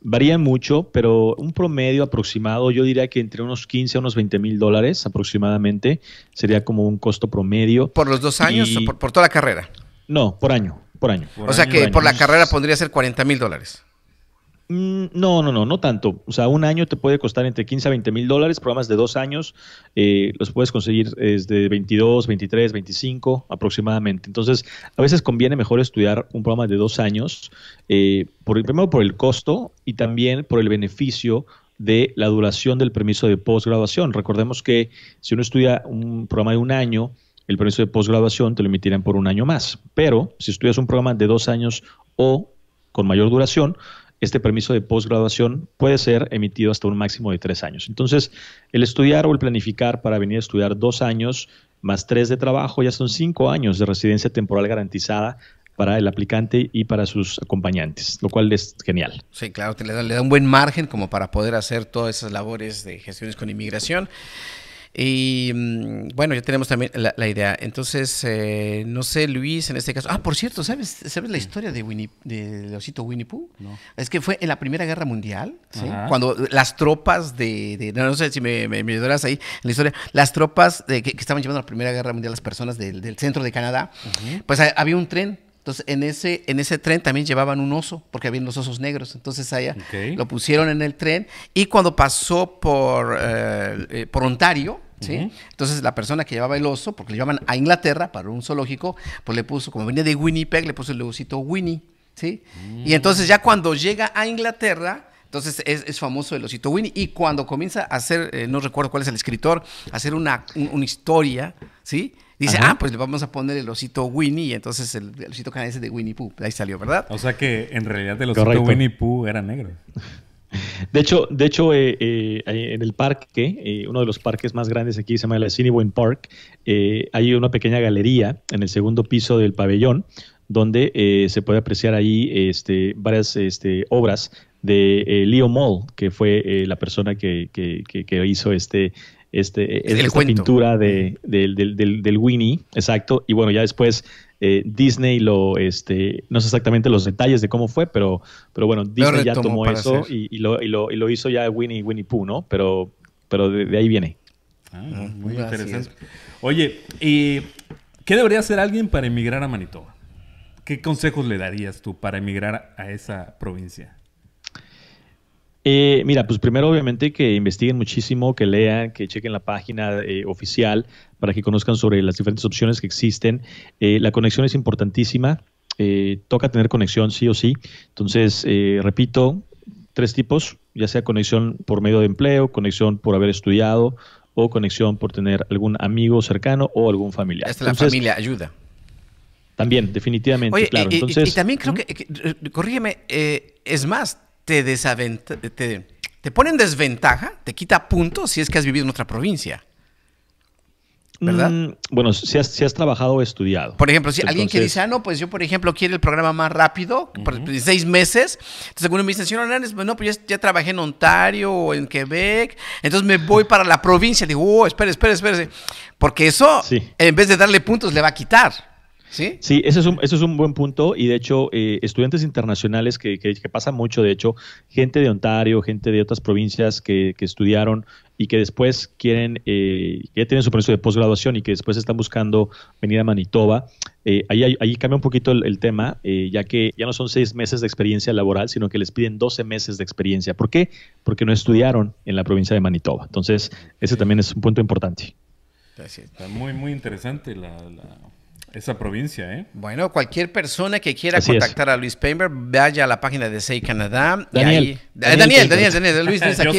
Varían mucho, pero un promedio aproximado, yo diría que entre unos 15 a unos 20 mil dólares aproximadamente, sería como un costo promedio. ¿Por los dos años? Por, toda la carrera? No, por año. Por año. o sea que por la carrera podría ser 40 mil dólares. Mm, no, no, no, no tanto. O sea, un año te puede costar entre 15 a 20 mil dólares. Programas de dos años eh, los puedes conseguir desde 22, 23, 25 aproximadamente. Entonces, a veces conviene mejor estudiar un programa de dos años, eh, por, primero por el costo y también por el beneficio de la duración del permiso de posgraduación. Recordemos que si uno estudia un programa de un año, el permiso de posgraduación te lo emitirán por un año más. Pero si estudias un programa de dos años o con mayor duración, este permiso de posgraduación puede ser emitido hasta un máximo de tres años. Entonces, el estudiar o el planificar para venir a estudiar dos años más tres de trabajo ya son cinco años de residencia temporal garantizada para el aplicante y para sus acompañantes, lo cual es genial. Sí, claro, te le da, le da un buen margen como para poder hacer todas esas labores de gestiones con inmigración. Y mm, bueno, ya tenemos también la, idea. Entonces, eh, no sé, Luis, en este caso. Ah, por cierto, ¿sabes, ¿sabes la historia de Winnie, de osito Winnie Pooh? Es que fue en la Primera Guerra Mundial, cuando las tropas de, no, sé si me, me, ahí en la historia. Las tropas de, que, estaban llevando a la Primera Guerra Mundial, las personas del, centro de Canadá, pues ah, había un tren entonces, en ese, en ese tren también llevaban un oso, porque habían los osos negros. Entonces, allá lo pusieron en el tren. Y cuando pasó por, eh, eh, por Ontario, ¿sí? Entonces, la persona que llevaba el oso, porque lo llevaban a Inglaterra para un zoológico, pues le puso, como venía de Winnipeg, le puso el osito Winnie, ¿sí? Y mm. entonces, ya cuando llega a Inglaterra, entonces es, famoso el osito Winnie. Y cuando comienza a hacer, eh, no recuerdo cuál es el escritor, a hacer una, una historia, ¿sí? Dice, ah, pues le vamos a poner el osito Winnie y entonces el, osito canadiense de Winnie Pooh. Ahí salió, ¿verdad? O sea que en realidad el osito Winnie Pooh era negro. De hecho, de hecho eh, eh, en el parque, eh, uno de los parques más grandes aquí se llama el Cinewind Park, hay una pequeña galería en el segundo piso del pabellón donde se puede apreciar ahí este, varias este, obras de Leo Moll, que fue la persona que, que hizo este este, e-, es la pintura de, del, Winnie, exacto, y bueno, ya después eh, Disney lo, este, no sé exactamente los detalles de cómo fue, pero, pero bueno, Disney ya tomó eso y, lo, hizo ya Winnie, Winnie Pooh, ¿no? Pero, pero de, ahí viene. Ah, ah, muy interesante. Oye, y ¿qué debería hacer alguien para emigrar a Manitoba? ¿Qué consejos le darías tú para emigrar a esa provincia? Eh, mira, pues primero obviamente que investiguen muchísimo, que lean, que chequen la página eh, oficial para que conozcan sobre las diferentes opciones que existen. Eh, la conexión es importantísima, toca tener conexión sí o sí. Entonces, repito, tres tipos, ya sea conexión por medio de empleo, conexión por haber estudiado o conexión por tener algún amigo cercano o algún familiar. la familia ayuda. También, definitivamente, claro. Y, también creo que, que corrígeme, es más, te, te, te pone en desventaja, te quita puntos si es que has vivido en otra provincia. ¿verdad? Mm, bueno, si has, trabajado o estudiado. Por ejemplo, si alguien que dice, ah, no, pues yo, por ejemplo, quiero el programa más rápido, pues, seis meses. Entonces, algunos me dice, señor Hernández, pues no, pues ya, trabajé en Ontario o en Quebec, entonces me voy para la provincia. Digo, oh, espere, espere, espere, porque eso, en vez de darle puntos, le va a quitar. ¿Sí? Sí, ese es un, ese es un buen punto y de hecho eh, estudiantes internacionales que, que, pasa mucho, de hecho, gente de Ontario, gente de otras provincias que, que estudiaron y que después quieren, eh, que tienen su proceso de posgraduación y que después están buscando venir a Manitoba, eh, ahí, ahí, cambia un poquito el, tema, eh, ya que ya no son seis meses de experiencia laboral, sino que les piden 12 meses de experiencia. ¿Por qué? Porque no estudiaron en la provincia de Manitoba. Entonces, ese también es un punto importante. Está muy, muy interesante la, esa provincia, ¿eh? Bueno, cualquier persona que quiera contactar a Luis Pember, vaya a la página de Sei Canadá. Daniel, ahí, Daniel, eh, Daniel, Daniel, Luis, Luis aquí.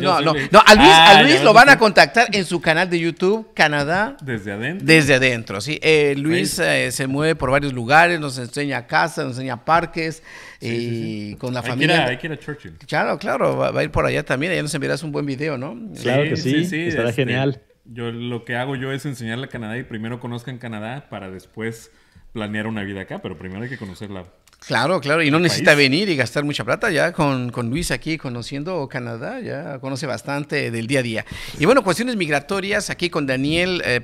no, no, no, a Luis, ah, lo van a contactar en su canal de YouTube, Canadá. Desde adentro. Desde adentro, sí. Eh, Luis eh, se mueve por varios lugares, nos enseña casas, nos enseña parques. y con la familia. Hay que Churchill. Claro, claro, va, a ir por allá también. Allá nos enviarás un buen video, ¿no? Claro que sí, estará este, genial. Yo lo que hago yo es enseñarle a Canadá y primero conozcan Canadá para después planear una vida acá, pero primero hay que conocerla. Claro, claro, y no necesita venir y gastar mucha plata ya con, Luis aquí conociendo Canadá, ya conoce bastante del día a día. Y bueno, cuestiones migratorias aquí con Daniel eh,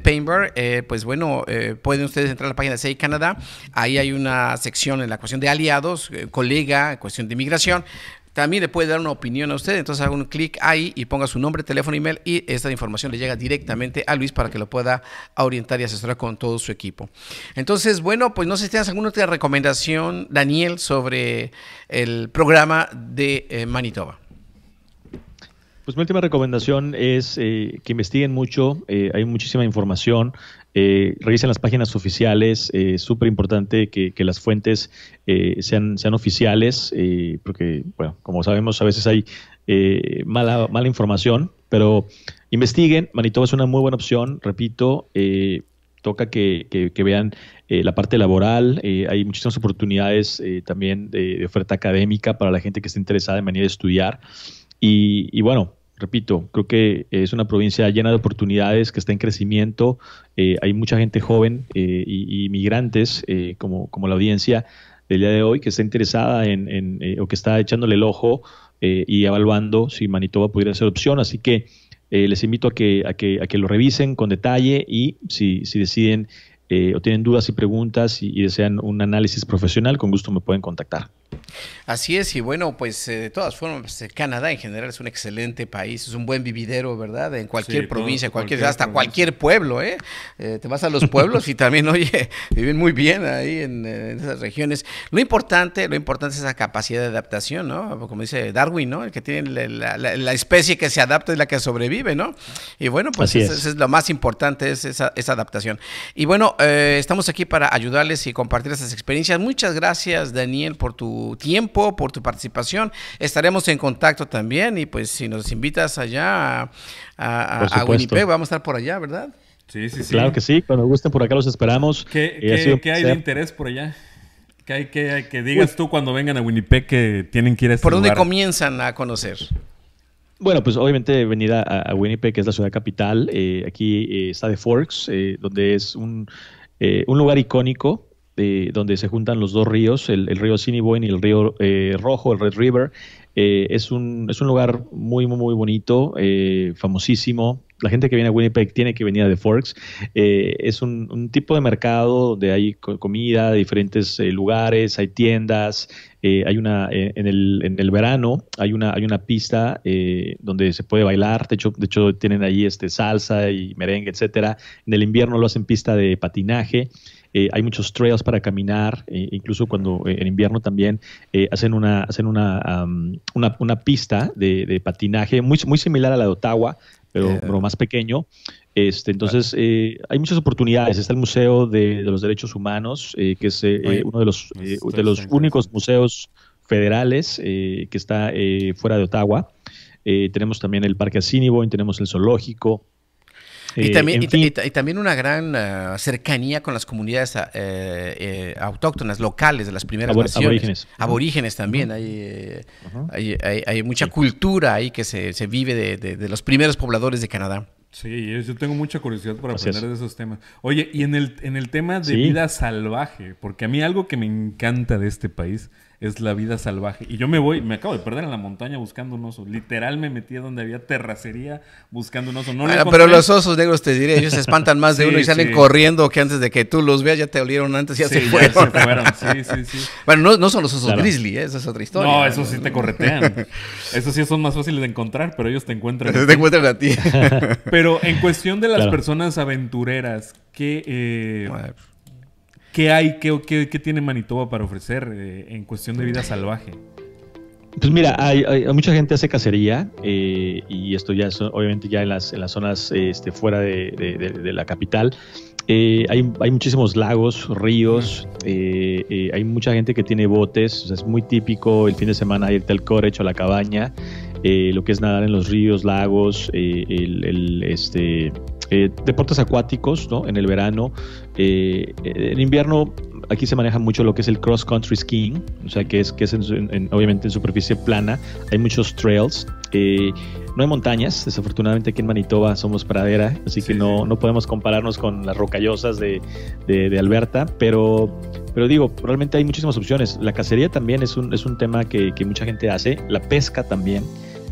eh pues bueno, eh, pueden ustedes entrar a la página de SEI Canadá, ahí hay una sección en la cuestión de aliados, eh, colega, cuestión de migración, también le puede dar una opinión a usted. Entonces haga un clic ahí y ponga su nombre, teléfono, email y esta información le llega directamente a Luis para que lo pueda orientar y asesorar con todo su equipo. Entonces, bueno, pues no sé si tienes alguna otra recomendación, Daniel, sobre el programa de eh, Manitoba. Pues mi última recomendación es eh, que investiguen mucho, eh, hay muchísima información, eh, revisen las páginas oficiales, es eh, súper importante que, las fuentes eh, sean, sean oficiales, porque, bueno, como sabemos, a veces hay mala, mala información, pero investiguen. Manitoba es una muy buena opción, repito. Toca que, vean la parte laboral, hay muchísimas oportunidades también de, oferta académica para la gente que esté interesada en manera de estudiar. y bueno, repito, creo que es una provincia llena de oportunidades, que está en crecimiento, eh, hay mucha gente joven eh, y, migrantes, eh, como, como, la audiencia del día de hoy, que está interesada en, o que está echándole el ojo y evaluando si Manitoba pudiera ser opción. Así que les invito a que, a que, lo revisen con detalle y si, si deciden o tienen dudas y preguntas y desean un análisis profesional, con gusto me pueden contactar. Así es, y bueno, pues eh, de todas formas, pues, eh, Canadá en general es un excelente país, es un buen vividero, ¿verdad? En cualquier provincia, cualquier, cualquier hasta cualquier pueblo, ¿eh? ¿eh? Te vas a los pueblos y también, oye, viven muy bien ahí en, esas regiones. Lo importante, lo importante es esa capacidad de adaptación, ¿no? Como dice Darwin, ¿no? El que tiene la, especie que se adapta es la que sobrevive, ¿no? Y bueno, pues eso es. lo más importante, es esa, esa adaptación. Y bueno, estamos aquí para ayudarles y compartir esas experiencias. Muchas gracias, Daniel, por tu tiempo, por tu participación. Estaremos en contacto también y pues si nos invitas allá a, Winnipeg, vamos a estar por allá, ¿verdad? Sí, sí, sí. Claro que sí, cuando gusten por acá los esperamos. ¿Qué, eh, hay de interés por allá? ¿Qué hay que, digas tú cuando vengan a Winnipeg que tienen que ir a este ¿Por dónde comienzan a conocer? Bueno, pues obviamente venir a, Winnipeg, que es la ciudad capital, eh, aquí eh, está The Forks, donde es un, un lugar icónico donde se juntan los dos ríos, el, río Sinibuen y el río eh, Rojo, el Red River. Eh, es, un, es un lugar muy, muy, muy bonito, eh, famosísimo. La gente que viene a Winnipeg tiene que venir a The Forks. es un, un, tipo de mercado donde hay comida de diferentes lugares, hay tiendas, eh, hay una, eh, en, el, en, el, verano hay una, hay una pista eh, donde se puede bailar, de hecho, de hecho tienen ahí este, salsa y merengue, etcétera. En el invierno lo hacen pista de patinaje. hay muchos trails para caminar, incluso cuando en invierno también hacen una hacen una, una, pista de, de patinaje muy, muy similar a la de Ottawa, pero, eh, más pequeño. Este, entonces, eh, hay muchas oportunidades. Está el Museo de, los Derechos Humanos, eh, que es uno de los, pues, de los únicos museos federales que está fuera de Ottawa. tenemos también el Parque Assiniboine, tenemos el Zoológico, eh, y, también, una gran ah, cercanía con las comunidades ah, eh, eh, autóctonas, locales, de las primeras Aborígenes. Aborígenes también. hay, hay, mucha cultura ahí que se, vive de, los primeros pobladores de Canadá. Sí, yo tengo mucha curiosidad para aprender de esos temas. Oye, y en el, tema de vida salvaje, porque a mí algo que me encanta de este país es la vida salvaje. Y yo me voy, me acabo de perder en la montaña buscando un oso. Literal me metí donde había terracería buscando un oso. No pero los osos negros te diré, ellos se espantan más de uno y salen corriendo que antes de que tú los veas ya te olieron antes, ya se fueron. se fueron. sí, Bueno, no, son los osos grizzly, ¿eh? esa es otra historia. No, esos sí te corretean. esos sí son más fáciles de encontrar, pero ellos te encuentran. Te, encuentran a ti. pero en cuestión de las personas aventureras, ¿qué...? Eh, ¿qué hay? ¿Qué, tiene Manitoba para ofrecer eh, en cuestión de vida salvaje? Pues mira, hay, mucha gente hace cacería eh, y esto ya es obviamente ya en las, zonas este, fuera de, la capital. Eh, hay, muchísimos lagos, ríos, hay mucha gente que tiene botes, es muy típico el fin de semana irte al hecho a la cabaña, lo que es nadar en los ríos, lagos, el, este, deportes acuáticos, ¿no? En el verano, eh, en invierno aquí se maneja mucho lo que es el cross country skiing, o sea que es que es en, obviamente en superficie plana, hay muchos trails, eh, no hay montañas, desafortunadamente aquí en Manitoba somos pradera, así que no, no, podemos compararnos con las rocallosas de, Alberta, pero, pero digo, realmente hay muchísimas opciones. La cacería también es un, es un tema que, que mucha gente hace, la pesca también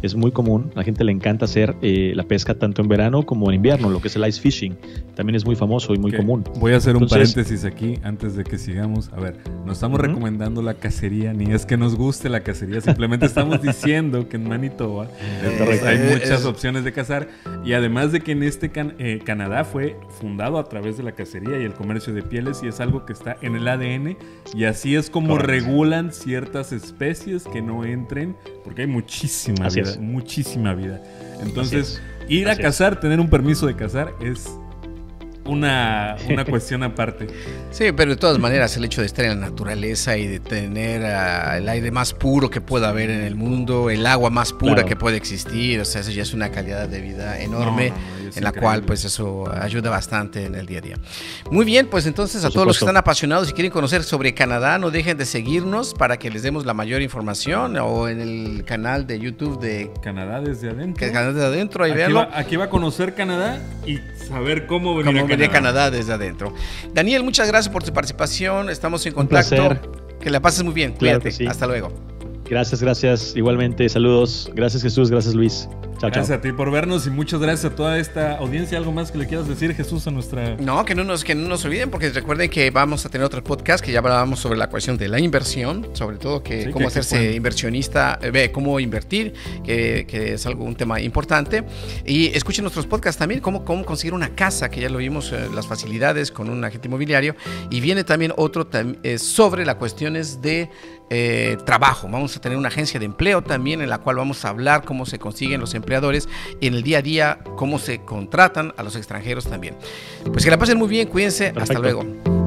es muy común. La gente le encanta hacer eh, la pesca tanto en verano como en invierno, lo que es el ice fishing. También es muy famoso y muy común. Voy a hacer un paréntesis aquí antes de que sigamos. A ver, no estamos recomendando la cacería, ni es que nos guste la cacería, simplemente estamos diciendo que en Manitoba eh, hay muchas opciones de cazar y además de que en este eh, Canadá fue fundado a través de la cacería y el comercio de pieles y es algo que está en el ADN y así es como regulan ciertas especies que no entren porque hay muchísima vida, muchísima vida. Entonces, ir a cazar, tener un permiso de cazar es una, una cuestión aparte. Sí, pero de todas maneras el hecho de estar en la naturaleza y de tener ah, el aire más puro que pueda haber en el mundo, el agua más pura que puede existir, o sea, eso ya es una calidad de vida enorme en la cual pues eso ayuda bastante en el día a día. Muy bien, pues entonces a todos los que están apasionados y quieren conocer sobre Canadá, no dejen de seguirnos para que les demos la mayor información o en el canal de YouTube de Canadá desde adentro. Canadá desde adentro, ahí aquí Va, aquí va a conocer Canadá y saber cómo venir a Canadá. Canadá desde adentro. Daniel, muchas gracias por tu participación. Estamos en contacto. Que la pases muy bien. Hasta luego. Gracias, gracias. Igualmente, saludos. Gracias Jesús, gracias Luis. Chao, gracias a ti por vernos y muchas gracias a toda esta audiencia. ¿Algo más que le quieras decir, Jesús, a nuestra... No, que no nos, que no nos olviden, porque recuerden que vamos a tener otro podcast que ya hablábamos sobre la cuestión de la inversión, sobre todo que cómo hacerse inversionista, eh, cómo invertir, que, que, es algo, un tema importante. Y escuchen nuestros podcasts también, cómo, cómo conseguir una casa, que ya lo vimos, eh, las facilidades con un agente inmobiliario. Y viene también otro eh, sobre las cuestiones de... Eh, trabajo. Vamos a tener una agencia de empleo también en la cual vamos a hablar cómo se consiguen los empleadores y en el día a día cómo se contratan a los extranjeros también. Pues que la pasen muy bien, cuídense, hasta luego.